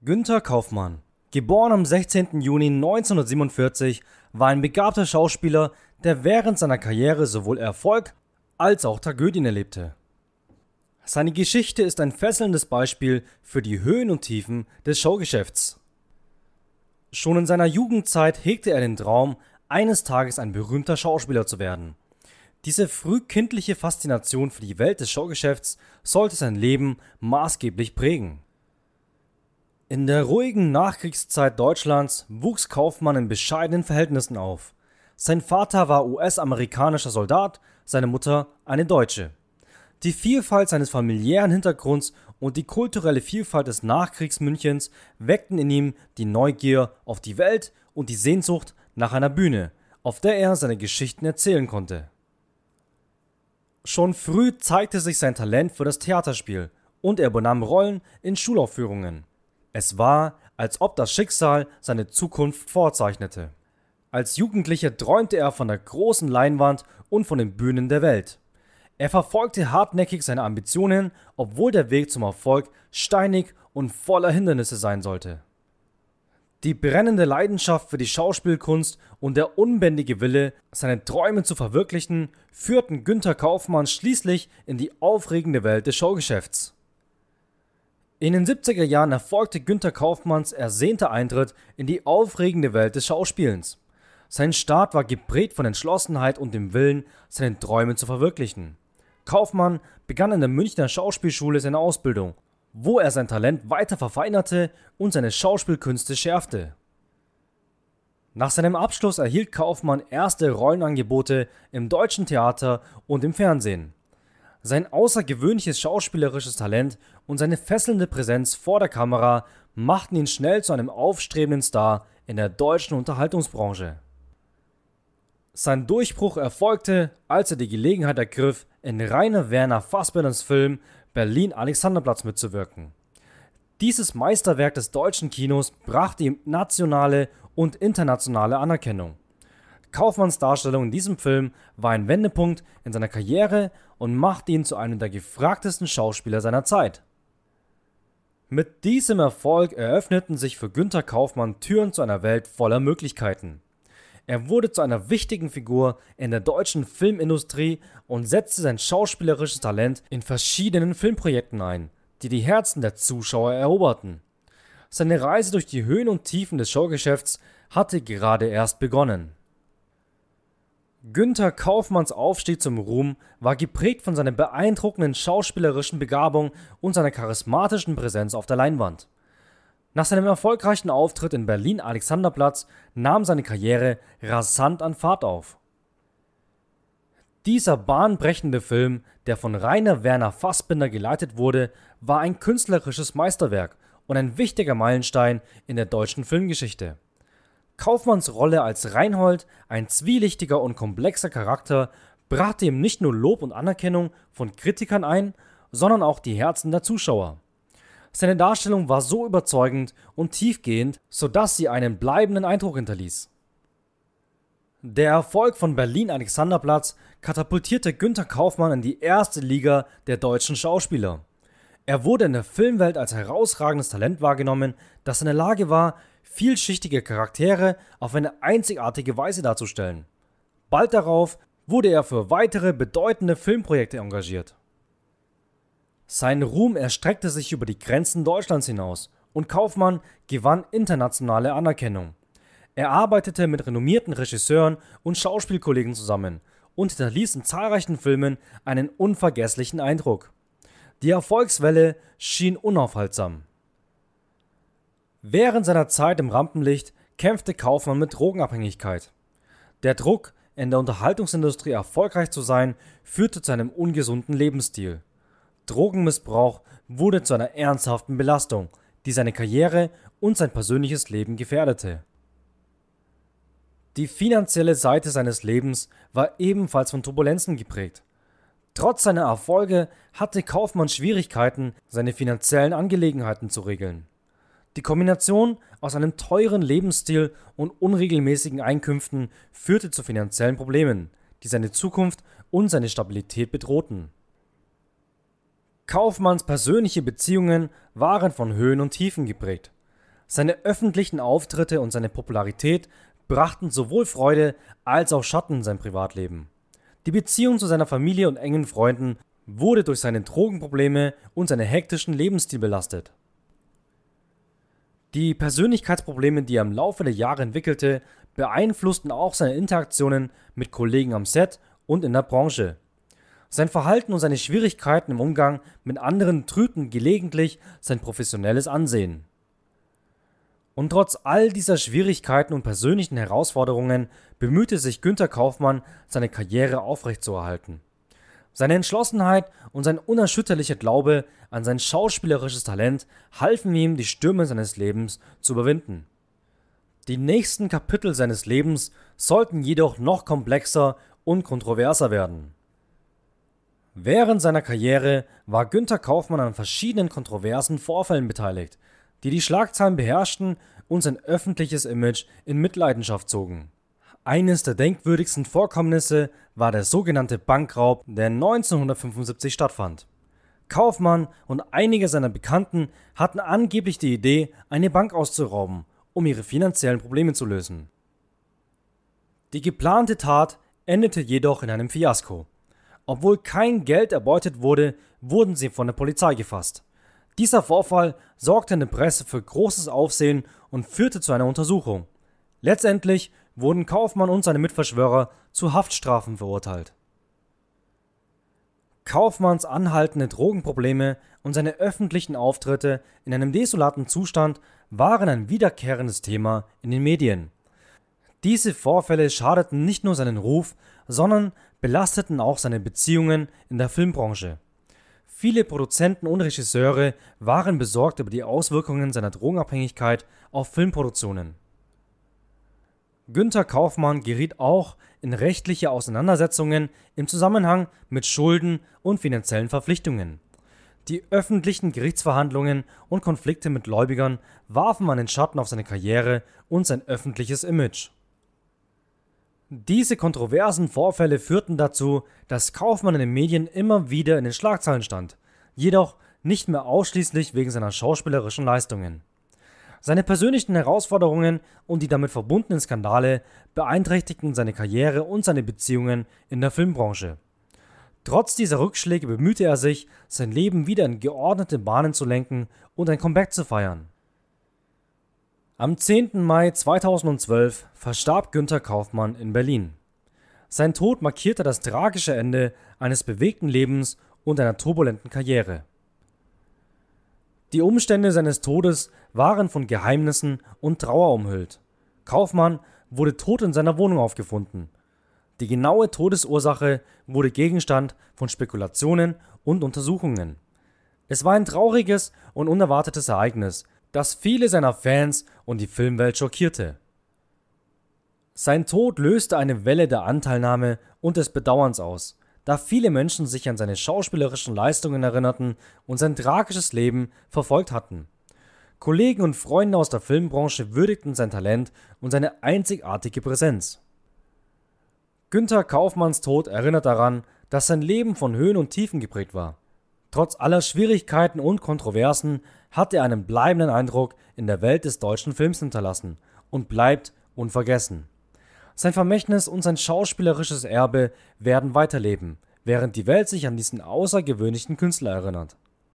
Günter Kaufmann, geboren am 16. Juni 1947, war ein begabter Schauspieler, der während seiner Karriere sowohl Erfolg als auch Tragödien erlebte. Seine Geschichte ist ein fesselndes Beispiel für die Höhen und Tiefen des Showgeschäfts. Schon in seiner Jugendzeit hegte er den Traum, eines Tages ein berühmter Schauspieler zu werden. Diese frühkindliche Faszination für die Welt des Showgeschäfts sollte sein Leben maßgeblich prägen. In der ruhigen Nachkriegszeit Deutschlands wuchs Kaufmann in bescheidenen Verhältnissen auf. Sein Vater war US-amerikanischer Soldat, seine Mutter eine Deutsche. Die Vielfalt seines familiären Hintergrunds und die kulturelle Vielfalt des Nachkriegsmünchens weckten in ihm die Neugier auf die Welt und die Sehnsucht nach einer Bühne, auf der er seine Geschichten erzählen konnte. Schon früh zeigte sich sein Talent für das Theaterspiel und er übernahm Rollen in Schulaufführungen. Es war, als ob das Schicksal seine Zukunft vorzeichnete. Als Jugendlicher träumte er von der großen Leinwand und von den Bühnen der Welt. Er verfolgte hartnäckig seine Ambitionen, obwohl der Weg zum Erfolg steinig und voller Hindernisse sein sollte. Die brennende Leidenschaft für die Schauspielkunst und der unbändige Wille, seine Träume zu verwirklichen, führten Günther Kaufmann schließlich in die aufregende Welt des Showgeschäfts. In den 70er Jahren erfolgte Günter Kaufmanns ersehnter Eintritt in die aufregende Welt des Schauspielens. Sein Start war geprägt von Entschlossenheit und dem Willen, seine Träume zu verwirklichen. Kaufmann begann in der Münchner Schauspielschule seine Ausbildung, wo er sein Talent weiter verfeinerte und seine Schauspielkünste schärfte. Nach seinem Abschluss erhielt Kaufmann erste Rollenangebote im deutschen Theater und im Fernsehen. Sein außergewöhnliches schauspielerisches Talent und seine fesselnde Präsenz vor der Kamera machten ihn schnell zu einem aufstrebenden Star in der deutschen Unterhaltungsbranche. Sein Durchbruch erfolgte, als er die Gelegenheit ergriff, in Rainer Werner Fassbinders Film Berlin Alexanderplatz mitzuwirken. Dieses Meisterwerk des deutschen Kinos brachte ihm nationale und internationale Anerkennung. Kaufmanns Darstellung in diesem Film war ein Wendepunkt in seiner Karriere und machte ihn zu einem der gefragtesten Schauspieler seiner Zeit. Mit diesem Erfolg eröffneten sich für Günther Kaufmann Türen zu einer Welt voller Möglichkeiten. Er wurde zu einer wichtigen Figur in der deutschen Filmindustrie und setzte sein schauspielerisches Talent in verschiedenen Filmprojekten ein, die die Herzen der Zuschauer eroberten. Seine Reise durch die Höhen und Tiefen des Showgeschäfts hatte gerade erst begonnen. Günther Kaufmanns Aufstieg zum Ruhm war geprägt von seiner beeindruckenden schauspielerischen Begabung und seiner charismatischen Präsenz auf der Leinwand. Nach seinem erfolgreichen Auftritt in Berlin Alexanderplatz nahm seine Karriere rasant an Fahrt auf. Dieser bahnbrechende Film, der von Rainer Werner Fassbinder geleitet wurde, war ein künstlerisches Meisterwerk und ein wichtiger Meilenstein in der deutschen Filmgeschichte. Kaufmanns Rolle als Reinhold, ein zwielichtiger und komplexer Charakter, brachte ihm nicht nur Lob und Anerkennung von Kritikern ein, sondern auch die Herzen der Zuschauer. Seine Darstellung war so überzeugend und tiefgehend, sodass sie einen bleibenden Eindruck hinterließ. Der Erfolg von Berlin Alexanderplatz katapultierte Günter Kaufmann in die erste Liga der deutschen Schauspieler. Er wurde in der Filmwelt als herausragendes Talent wahrgenommen, das in der Lage war, vielschichtige Charaktere auf eine einzigartige Weise darzustellen. Bald darauf wurde er für weitere bedeutende Filmprojekte engagiert. Sein Ruhm erstreckte sich über die Grenzen Deutschlands hinaus und Kaufmann gewann internationale Anerkennung. Er arbeitete mit renommierten Regisseuren und Schauspielkollegen zusammen und hinterließ in zahlreichen Filmen einen unvergesslichen Eindruck. Die Erfolgswelle schien unaufhaltsam. Während seiner Zeit im Rampenlicht kämpfte Kaufmann mit Drogenabhängigkeit. Der Druck, in der Unterhaltungsindustrie erfolgreich zu sein, führte zu einem ungesunden Lebensstil. Drogenmissbrauch wurde zu einer ernsthaften Belastung, die seine Karriere und sein persönliches Leben gefährdete. Die finanzielle Seite seines Lebens war ebenfalls von Turbulenzen geprägt. Trotz seiner Erfolge hatte Kaufmann Schwierigkeiten, seine finanziellen Angelegenheiten zu regeln. Die Kombination aus einem teuren Lebensstil und unregelmäßigen Einkünften führte zu finanziellen Problemen, die seine Zukunft und seine Stabilität bedrohten. Kaufmanns persönliche Beziehungen waren von Höhen und Tiefen geprägt. Seine öffentlichen Auftritte und seine Popularität brachten sowohl Freude als auch Schatten in sein Privatleben. Die Beziehung zu seiner Familie und engen Freunden wurde durch seine Drogenprobleme und seinen hektischen Lebensstil belastet. Die Persönlichkeitsprobleme, die er im Laufe der Jahre entwickelte, beeinflussten auch seine Interaktionen mit Kollegen am Set und in der Branche. Sein Verhalten und seine Schwierigkeiten im Umgang mit anderen trüten gelegentlich sein professionelles Ansehen. Und trotz all dieser Schwierigkeiten und persönlichen Herausforderungen bemühte sich Günther Kaufmann, seine Karriere aufrechtzuerhalten. Seine Entschlossenheit und sein unerschütterlicher Glaube an sein schauspielerisches Talent halfen ihm, die Stürme seines Lebens zu überwinden. Die nächsten Kapitel seines Lebens sollten jedoch noch komplexer und kontroverser werden. Während seiner Karriere war Günther Kaufmann an verschiedenen kontroversen Vorfällen beteiligt, die die Schlagzeilen beherrschten und sein öffentliches Image in Mitleidenschaft zogen. Eines der denkwürdigsten Vorkommnisse war der sogenannte Bankraub, der 1975 stattfand. Kaufmann und einige seiner Bekannten hatten angeblich die Idee, eine Bank auszurauben, um ihre finanziellen Probleme zu lösen. Die geplante Tat endete jedoch in einem Fiasko. Obwohl kein Geld erbeutet wurde, wurden sie von der Polizei gefasst. Dieser Vorfall sorgte in der Presse für großes Aufsehen und führte zu einer Untersuchung. Letztendlich wurden Kaufmann und seine Mitverschwörer zu Haftstrafen verurteilt. Kaufmanns anhaltende Drogenprobleme und seine öffentlichen Auftritte in einem desolaten Zustand waren ein wiederkehrendes Thema in den Medien. Diese Vorfälle schadeten nicht nur seinen Ruf, sondern belasteten auch seine Beziehungen in der Filmbranche. Viele Produzenten und Regisseure waren besorgt über die Auswirkungen seiner Drogenabhängigkeit auf Filmproduktionen. Günther Kaufmann geriet auch in rechtliche Auseinandersetzungen im Zusammenhang mit Schulden und finanziellen Verpflichtungen. Die öffentlichen Gerichtsverhandlungen und Konflikte mit Gläubigern warfen einen Schatten auf seine Karriere und sein öffentliches Image. Diese kontroversen Vorfälle führten dazu, dass Kaufmann in den Medien immer wieder in den Schlagzeilen stand, jedoch nicht mehr ausschließlich wegen seiner schauspielerischen Leistungen. Seine persönlichen Herausforderungen und die damit verbundenen Skandale beeinträchtigten seine Karriere und seine Beziehungen in der Filmbranche. Trotz dieser Rückschläge bemühte er sich, sein Leben wieder in geordnete Bahnen zu lenken und ein Comeback zu feiern. Am 10. Mai 2012 verstarb Günther Kaufmann in Berlin. Sein Tod markierte das tragische Ende eines bewegten Lebens und einer turbulenten Karriere. Die Umstände seines Todes waren von Geheimnissen und Trauer umhüllt. Kaufmann wurde tot in seiner Wohnung aufgefunden. Die genaue Todesursache wurde Gegenstand von Spekulationen und Untersuchungen. Es war ein trauriges und unerwartetes Ereignis, das viele seiner Fans und die Filmwelt schockierte. Sein Tod löste eine Welle der Anteilnahme und des Bedauerns aus, da viele Menschen sich an seine schauspielerischen Leistungen erinnerten und sein tragisches Leben verfolgt hatten. Kollegen und Freunde aus der Filmbranche würdigten sein Talent und seine einzigartige Präsenz. Günther Kaufmanns Tod erinnert daran, dass sein Leben von Höhen und Tiefen geprägt war. Trotz aller Schwierigkeiten und Kontroversen hat er einen bleibenden Eindruck in der Welt des deutschen Films hinterlassen und bleibt unvergessen. Sein Vermächtnis und sein schauspielerisches Erbe werden weiterleben, während die Welt sich an diesen außergewöhnlichen Künstler erinnert